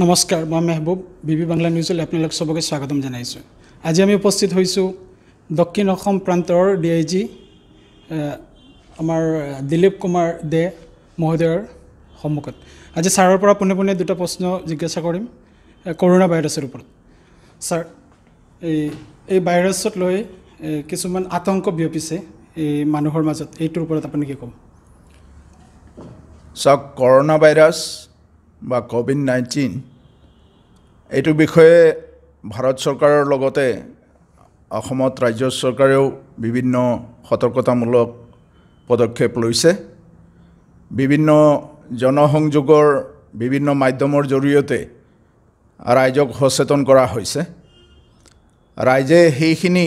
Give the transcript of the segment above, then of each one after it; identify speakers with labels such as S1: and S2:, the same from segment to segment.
S1: নমস্কাৰ মই Mehboob B B Bangla নিউজলৈ আপোনালোক চবকে স্বাগতম জনাইছোঁ আজি আমি উপস্থিত হৈছোঁ দক্ষিণ অসম প্ৰান্তৰ ডি আই জি আমাৰ দিলীপ কুমাৰ দে মহোদয়ৰ সন্মুখত আজি ছাৰৰ পৰা পোনে পোনে দুটা প্ৰশ্ন জিজ্ঞাসা কৰিম কৰোণা ভাইৰাছৰ ওপৰত ছাৰ এই ভাইৰাছত লৈ কিছুমান আতংক বিয়পিছে এই মানুহৰ মাজত এইটোৰ ওপৰত আপুনি কি ক'ম
S2: চাওক কৰোণা ভাইৰাছ বা ক'ভিড নাইণ্টিন এইটো বিষয়ে ভাৰত চৰকাৰৰ লগতে অসমত ৰাজ্য চৰকাৰেও বিভিন্ন সতৰ্কতামূলক পদক্ষেপ লৈছে বিভিন্ন জনসংযোগৰ বিভিন্ন মাধ্যমৰ জৰিয়তে ৰাইজক সচেতন কৰা হৈছে ৰাইজে সেইখিনি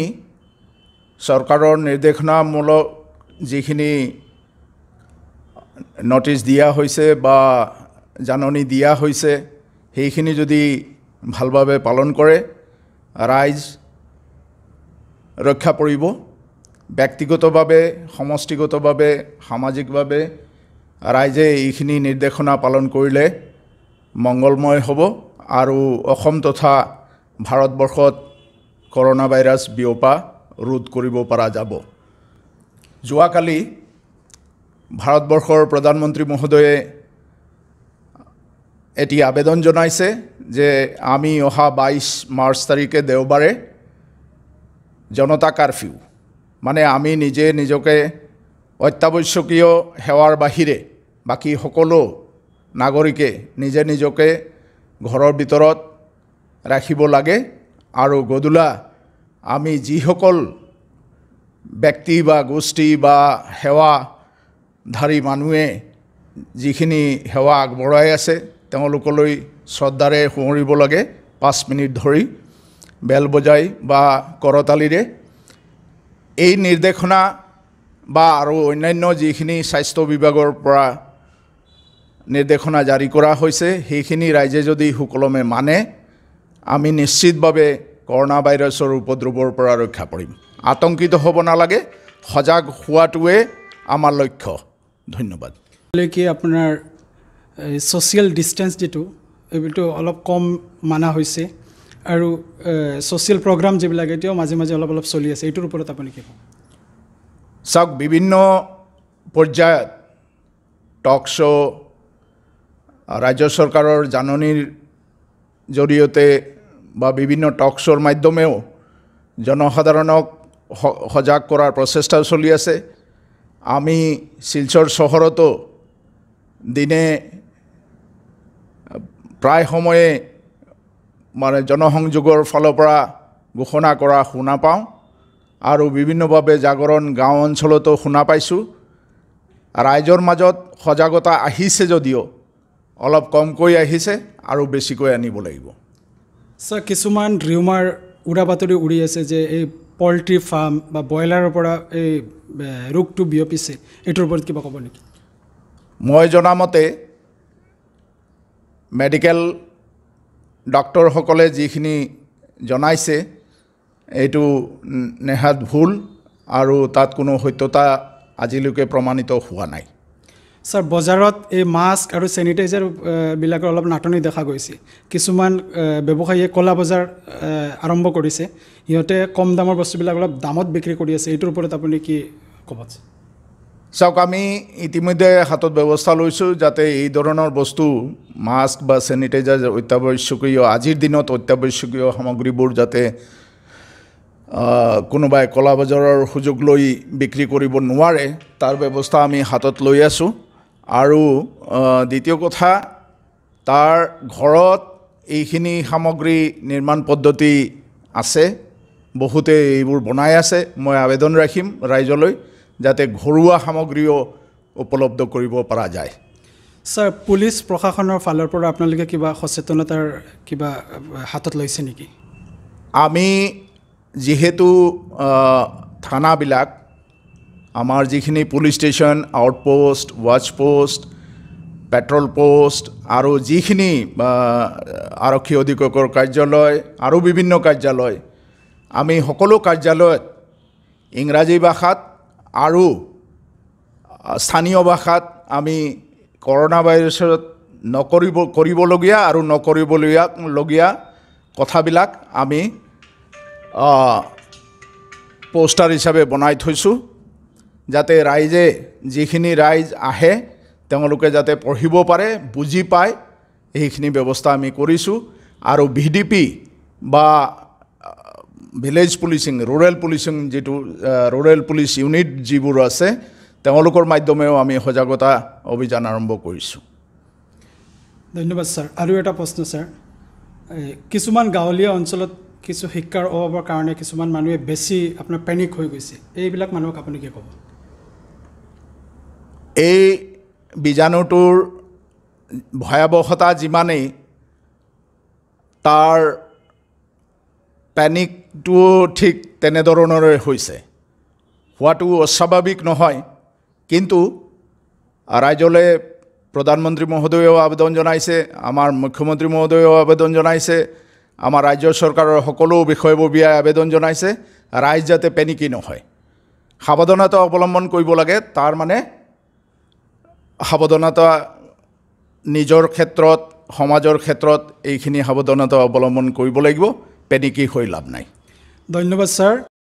S2: চৰকাৰৰ নিৰ্দেশনামূলক যিখিনি নটিছ দিয়া হৈছে বা জাননী দিয়া হৈছে সেইখিনি যদি ভালভাৱে পালন কৰে ৰাইজ ৰক্ষা পৰিব ব্যক্তিগতভাৱে সমষ্টিগতভাৱে সামাজিকভাৱে ৰাইজে এইখিনি নিৰ্দেশনা পালন কৰিলে মংগলময় হ'ব আৰু অসম তথা ভাৰতবৰ্ষত কৰোণা ভাইৰাছ বিয়পা ৰোধ কৰিব পৰা যাব যোৱাকালি ভাৰতবৰ্ষৰ প্ৰধানমন্ত্ৰী মহোদয়ে এটি আবেদন জনাইছে যে আমি অহা বাইছ মাৰ্চ তাৰিখে দেওবাৰে জনতা কাৰ্ফিউ মানে আমি নিজে নিজকে অত্যাৱশ্যকীয় সেৱাৰ বাহিৰে বাকী সকলো নাগৰিকে নিজে নিজকে ঘৰৰ ভিতৰত ৰাখিব লাগে আৰু গধূলা আমি যিসকল ব্যক্তি বা গোষ্ঠী বা সেৱাধাৰী মানুহে যিখিনি সেৱা আগবঢ়াই আছে তেওঁলোকলৈ শ্ৰদ্ধাৰে সোঁৱৰিব লাগে পাঁচ মিনিট ধৰি বেল বজাই বা কৰতালিৰে এই নিৰ্দেশনা বা আৰু অন্যান্য যিখিনি স্বাস্থ্য বিভাগৰ পৰা নিৰ্দেশনা জাৰি কৰা হৈছে সেইখিনি ৰাইজে যদি সুকলমে মানে আমি নিশ্চিতভাৱে কৰোণা ভাইৰাছৰ উপদ্ৰৱৰ পৰা ৰক্ষা পৰিম আতংকিত হ'ব নালাগে সজাগ হোৱাটোৱে আমাৰ লক্ষ্য ধন্যবাদ লৈকে আপোনাৰ
S1: ছ'চিয়েল ডিষ্টেঞ্চ যিটো এইটো অলপ কম মানা হৈছে আৰু ছ'চিয়েল প্ৰগ্ৰাম যিবিলাক এতিয়াও মাজে মাজে অলপ অলপ চলি আছে এইটোৰ ওপৰত আপুনি কি
S2: চাওক বিভিন্ন পৰ্যায়ত টক শ্ব' ৰাজ্য চৰকাৰৰ জাননীৰ জৰিয়তে বা বিভিন্ন টক শ্ব'ৰ মাধ্যমেও জনসাধাৰণক সজাগ কৰাৰ প্ৰচেষ্টাও চলি আছে আমি শিলচৰ চহৰতো দিনে প্ৰায় সময়ে মানে জনসংযোগৰ ফালৰ পৰা ঘোষণা কৰা শুনা পাওঁ আৰু বিভিন্নভাৱে জাগৰণ গাঁও অঞ্চলতো শুনা পাইছোঁ ৰাইজৰ মাজত সজাগতা আহিছে যদিও অলপ কমকৈ আহিছে আৰু বেছিকৈ আনিব লাগিব
S1: ছাৰ কিছুমান ৰিউমাৰ উৰা বাতৰি উৰি আছে যে এই পলট্ৰি ফাৰ্ম বা ব্ৰইলাৰৰ পৰা এই ৰোগটো বিয়পিছে এইটোৰ ওপৰত কিবা ক'ব নেকি
S2: মই জনামতে মেডিকেল ডক্টৰসকলে যিখিনি জনাইছে এইটো নেহাত ভুল আৰু তাত কোনো সত্যতা আজিলৈকে প্ৰমাণিত হোৱা নাই
S1: ছাৰ বজাৰত এই মাস্ক আৰু চেনিটাইজাৰবিলাকৰ অলপ নাটনি দেখা গৈছে কিছুমান ব্যৱসায়ীয়ে কলা বজাৰ আৰম্ভ কৰিছে সিহঁতে কম দামৰ বস্তুবিলাক অলপ দামত বিক্ৰী কৰি আছে এইটোৰ ওপৰত আপুনি কি ক'ব
S2: চাওক আমি ইতিমধ্যে হাতত ব্যৱস্থা লৈছোঁ যাতে এই ধৰণৰ বস্তু মাস্ক বা চেনিটাইজাৰ অত্যাৱশ্যকীয় আজিৰ দিনত অত্যাৱশ্যকীয় সামগ্ৰীবোৰ যাতে কোনোবাই কলা বজাৰৰ সুযোগ লৈ বিক্ৰী কৰিব নোৱাৰে তাৰ ব্যৱস্থা আমি হাতত লৈ আছোঁ আৰু দ্বিতীয় কথা তাৰ ঘৰত এইখিনি সামগ্ৰী নিৰ্মাণ পদ্ধতি আছে বহুতে এইবোৰ বনাই আছে মই আবেদন ৰাখিম ৰাইজলৈ যাতে ঘৰুৱা সামগ্ৰীও উপলব্ধ কৰিব পৰা যায়
S1: ছাৰ পুলিচ প্ৰশাসনৰ ফালৰ পৰা আপোনালোকে কিবা সচেতনতাৰ কিবা হাতত লৈছে
S2: নেকি আমি যিহেতু থানাবিলাক আমাৰ যিখিনি police station outpost post patrol post আৰু যিখিনি আৰক্ষী অধীক্ষকৰ কাৰ্যালয় আৰু বিভিন্ন কাৰ্যালয় আমি সকলো কাৰ্যালয়ত ইংৰাজী ভাষাত আৰু স্থানীয় ভাষাত আমি কৰোণা ভাইৰাছত নকৰিব কৰিবলগীয়া আৰু নকৰিবলগীয়ালগীয়া কথাবিলাক আমি পষ্টাৰ হিচাপে বনাই থৈছোঁ যাতে ৰাইজে যিখিনি ৰাইজ আহে তেওঁলোকে যাতে পঢ়িব পাৰে বুজি পায় এইখিনি ব্যৱস্থা আমি কৰিছোঁ আৰু ভি ডি পি বা ভিলেজ পুলিচিং ৰুৰেল পুলিচিং যিটো ৰুৰেল পুলিচ ইউনিট যিবোৰ আছে তেওঁলোকৰ মাধ্যমেও আমি সজাগতা অভিযান আৰম্ভ কৰিছোঁ
S1: ধন্যবাদ ছাৰ আৰু এটা প্ৰশ্ন ছাৰ কিছুমান গাঁৱলীয়া অঞ্চলত কিছু শিক্ষাৰ অভাৱৰ কাৰণে কিছুমান মানুহে বেছি আপোনাৰ পেনিক হৈ গৈছে এইবিলাক মানুহক আপুনি কি ক'ব
S2: এই বীজাণুটোৰ ভয়াৱহতা যিমানেই তাৰ পেনিকটোও ঠিক তেনেধৰণৰে হৈছে হোৱাটো অস্বাভাৱিক নহয় কিন্তু ৰাইজলৈ প্ৰধানমন্ত্ৰী মহোদয়েও আবেদন জনাইছে আমাৰ মুখ্যমন্ত্ৰী মহোদয়েও আবেদন জনাইছে আমাৰ ৰাজ্য চৰকাৰৰ সকলো বিষয়ববীয়াই আবেদন জনাইছে ৰাইজ যাতে পেনিকি নহয় সাৱধানতা অৱলম্বন কৰিব লাগে তাৰ মানে সাৱধানতা নিজৰ ক্ষেত্ৰত সমাজৰ ক্ষেত্ৰত এইখিনি সাৱধানতা অৱলম্বন কৰিব লাগিব পেনিকি হৈ লাভ নাই
S1: ধন্যবাদ ছাৰ